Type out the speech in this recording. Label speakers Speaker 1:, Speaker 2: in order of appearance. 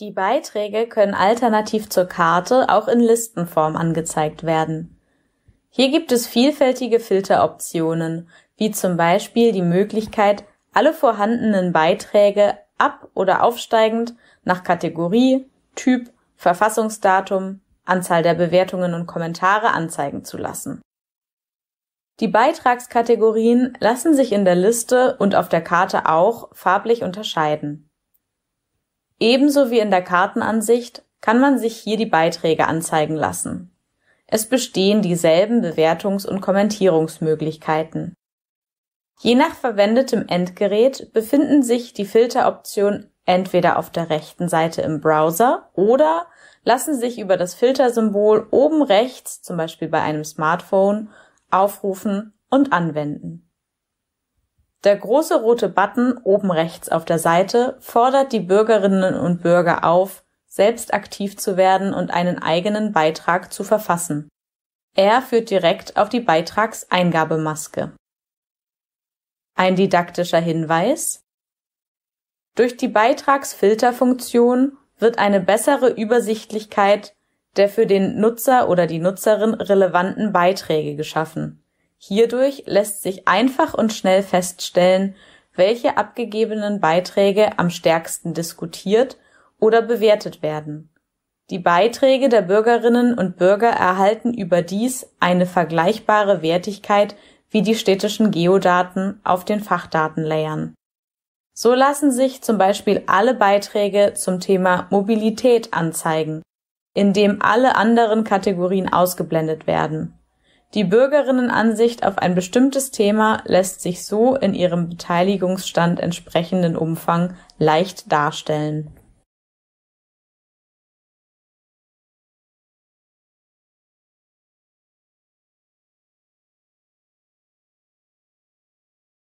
Speaker 1: Die Beiträge können alternativ zur Karte auch in Listenform angezeigt werden. Hier gibt es vielfältige Filteroptionen, wie zum Beispiel die Möglichkeit, alle vorhandenen Beiträge ab- oder aufsteigend nach Kategorie, Typ, Verfassungsdatum, Anzahl der Bewertungen und Kommentare anzeigen zu lassen. Die Beitragskategorien lassen sich in der Liste und auf der Karte auch farblich unterscheiden. Ebenso wie in der Kartenansicht kann man sich hier die Beiträge anzeigen lassen. Es bestehen dieselben Bewertungs- und Kommentierungsmöglichkeiten. Je nach verwendetem Endgerät befinden sich die Filteroptionen entweder auf der rechten Seite im Browser oder lassen sich über das Filtersymbol oben rechts, zum Beispiel bei einem Smartphone, aufrufen und anwenden der große rote Button oben rechts auf der Seite fordert die Bürgerinnen und Bürger auf, selbst aktiv zu werden und einen eigenen Beitrag zu verfassen. Er führt direkt auf die Beitragseingabemaske. Ein didaktischer Hinweis Durch die Beitragsfilterfunktion wird eine bessere Übersichtlichkeit der für den Nutzer oder die Nutzerin relevanten Beiträge geschaffen Hierdurch lässt sich einfach und schnell feststellen, welche abgegebenen Beiträge am stärksten diskutiert oder bewertet werden. Die Beiträge der Bürgerinnen und Bürger erhalten überdies eine vergleichbare Wertigkeit wie die städtischen Geodaten auf den Fachdatenlayern. So lassen sich zum Beispiel alle Beiträge zum Thema Mobilität anzeigen, indem alle anderen Kategorien ausgeblendet werden. Die Bürgerinnenansicht auf ein bestimmtes Thema lässt sich so in ihrem Beteiligungsstand entsprechenden Umfang leicht darstellen